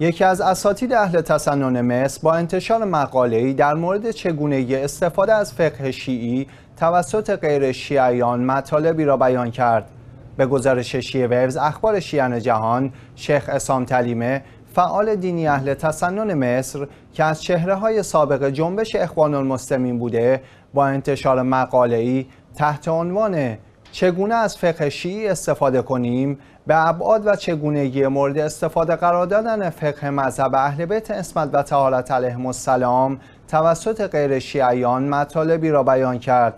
یکی از اساتید اهل تسنن مصر با انتشار مقاله‌ای در مورد چگونگی استفاده از فقه شیعی توسط غیر شیعیان مطالبی را بیان کرد. به گزارش شیعه ویوز اخبار شیعان جهان، شیخ اسام تلیمه فعال دینی اهل تسنن مصر که از چهره های سابق جنبش اخوان المسلمین بوده با انتشار مقاله‌ای تحت عنوان چگونه از فقه شیعی استفاده کنیم به ابعاد و چگونگی مورد استفاده قرار دادن فقه مذهب اهل بیت اسمت و تهارت علیه السلام توسط غیر شیعیان مطالبی را بیان کرد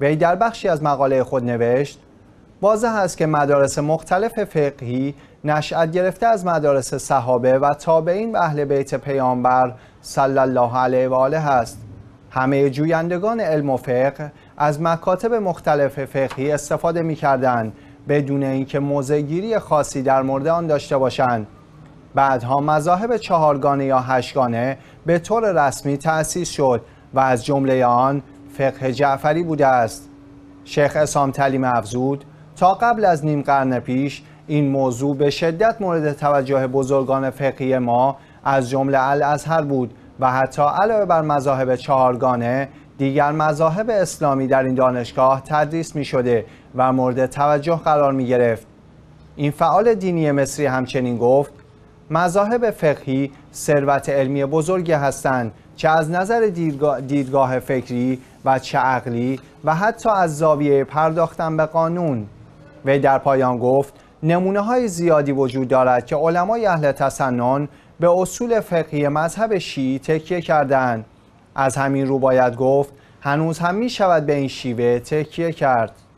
وی در بخشی از مقاله خود نوشت واضح است که مدارس مختلف فقهی نشأت گرفته از مدارس صحابه و تابعین به اهل بیت پیامبر صلی الله علیه و آله است همه جویندگان علم و فقه از مکاتب مختلف فقهی استفاده می بدون اینکه موضعگیری خاصی در مورد آن داشته باشند بعدها مذاهب چهارگانه یا هشگانه به طور رسمی تأسیس شد و از جمله آن فقه جعفری بوده است شیخ اسام تلیم افزود تا قبل از نیم قرن پیش این موضوع به شدت مورد توجه بزرگان فقهی ما از جمله الازهر بود و حتی علاوه بر مذاهب چهارگانه دیگر مذاهب اسلامی در این دانشگاه تدریس می شده و مورد توجه قرار می گرفت. این فعال دینی مصری همچنین گفت مذاهب فقهی ثروت علمی بزرگی هستند چه از نظر دیدگاه, فکری و چه عقلی و حتی از زاویه پرداختن به قانون وی در پایان گفت نمونه های زیادی وجود دارد که علمای اهل تسنن به اصول فقهی مذهب شیعه تکیه کردند از همین رو باید گفت هنوز هم می شود به این شیوه تکیه کرد